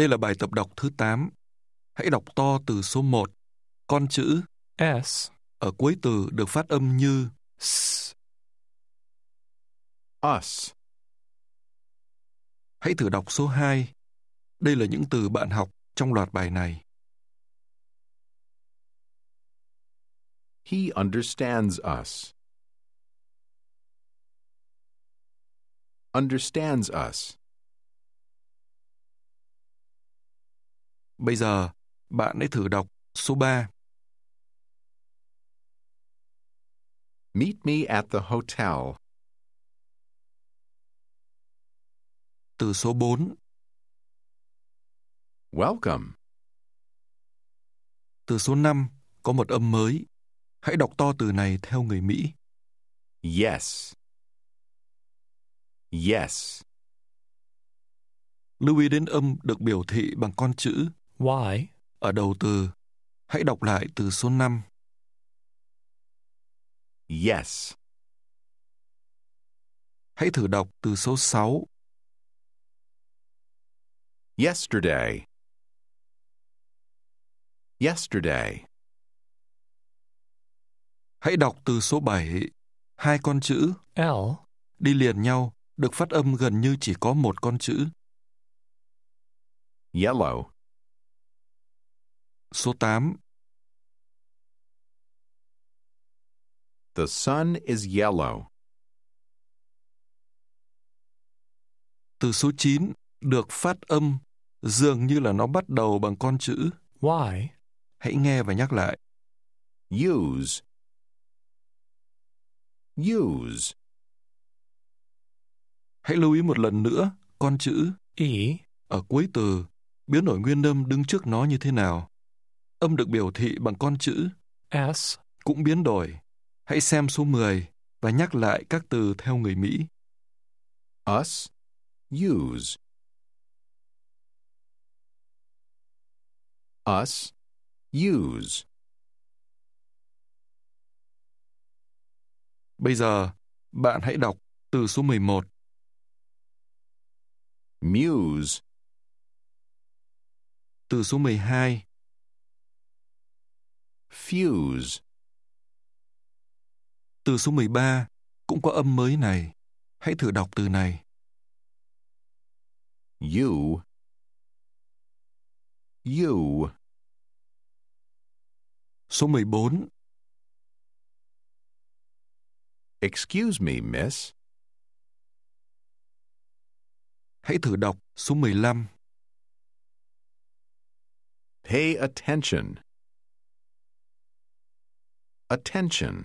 Đây là bài tập đọc thứ 8. Hãy đọc to từ số 1. Con chữ S ở cuối từ được phát âm như S. Us. Hãy thử đọc số 2. Đây là những từ bạn học trong loạt bài này. He understands us. Understands us. Bây giờ, bạn hãy thử đọc số 3. Meet me at the hotel. Từ số 4. Welcome. Từ số 5 có một âm mới. Hãy đọc to từ này theo người Mỹ. Yes. Yes. Lưu ý đến âm được biểu thị bằng con chữ Why? Ở đầu từ. Hãy đọc lại từ số 5. Yes. Hãy thử đọc từ số 6. Yesterday. Yesterday. Hãy đọc từ số 7. Hai con chữ L đi liền nhau, được phát âm gần như chỉ có một con chữ. Yellow. Số 8 The sun is yellow. Từ số 9 được phát âm dường như là nó bắt đầu bằng con chữ why. Hãy nghe và nhắc lại. Use. Use. Hãy lưu ý một lần nữa con chữ ý e. ở cuối từ biến đổi nguyên âm đứng trước nó như thế nào âm được biểu thị bằng con chữ S cũng biến đổi. Hãy xem số 10 và nhắc lại các từ theo người Mỹ. Us, use. Us, use. Bây giờ, bạn hãy đọc từ số 11. Muse. Từ số 12 fuse. Từ số 13 cũng có âm mới này. Hãy thử đọc từ này. You You Số 14 Excuse me, miss. Hãy thử đọc số 15. Pay attention. Attention.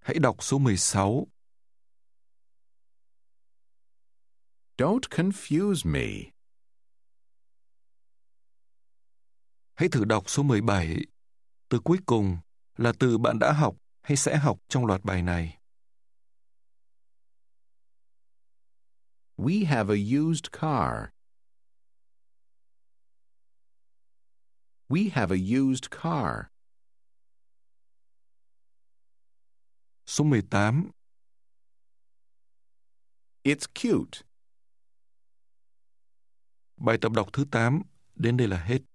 Hãy đọc số 16. Don't confuse me. Hãy thử đọc số 17. Từ cuối cùng là từ bạn đã học hay sẽ học trong loạt bài này. We have a used car. We have a used car. Số 18 It's cute. Bài tập đọc thứ 8 đến đây là hết.